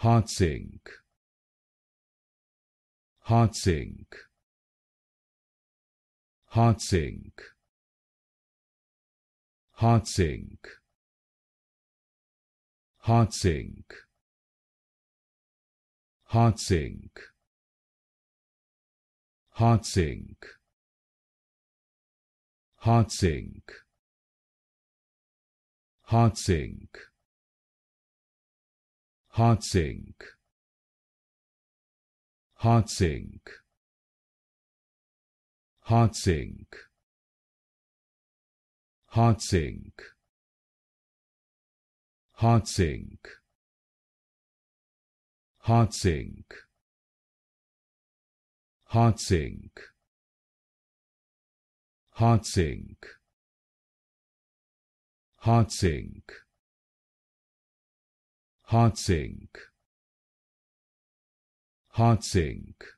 Heart Heart Heart Heart sink. sink. sink. sink. Heart sink. Heart sink. Heart sink. Heart sink sink. sink. sink. sink. Heartsink. sink. Heartsink. sink. Heartsink. sink. Heartsink. sink. Heart sink. Heart sink.